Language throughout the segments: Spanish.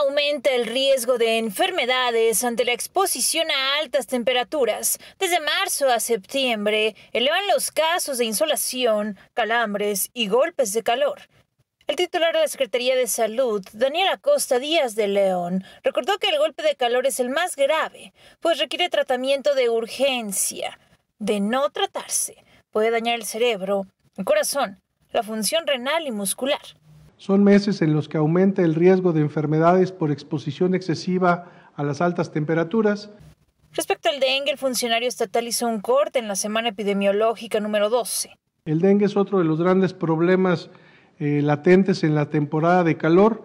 aumenta el riesgo de enfermedades ante la exposición a altas temperaturas. Desde marzo a septiembre elevan los casos de insolación, calambres y golpes de calor. El titular de la Secretaría de Salud, Daniel Acosta Díaz de León, recordó que el golpe de calor es el más grave, pues requiere tratamiento de urgencia. De no tratarse, puede dañar el cerebro, el corazón, la función renal y muscular. Son meses en los que aumenta el riesgo de enfermedades por exposición excesiva a las altas temperaturas. Respecto al dengue, el funcionario estatal hizo un corte en la semana epidemiológica número 12. El dengue es otro de los grandes problemas eh, latentes en la temporada de calor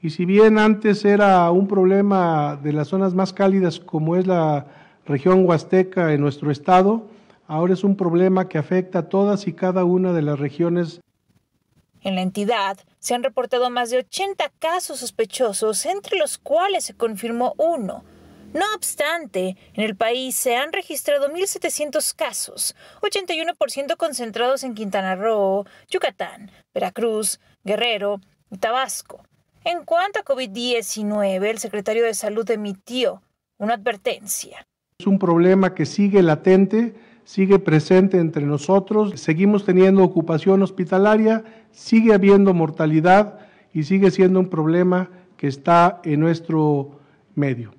y si bien antes era un problema de las zonas más cálidas como es la región huasteca en nuestro estado, ahora es un problema que afecta a todas y cada una de las regiones en la entidad se han reportado más de 80 casos sospechosos, entre los cuales se confirmó uno. No obstante, en el país se han registrado 1.700 casos, 81% concentrados en Quintana Roo, Yucatán, Veracruz, Guerrero y Tabasco. En cuanto a COVID-19, el secretario de Salud emitió una advertencia. Es un problema que sigue latente sigue presente entre nosotros, seguimos teniendo ocupación hospitalaria, sigue habiendo mortalidad y sigue siendo un problema que está en nuestro medio.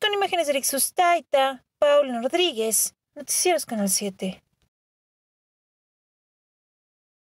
Con imágenes de Eric Sustaita, Paul Rodríguez, Noticieros Canal 7.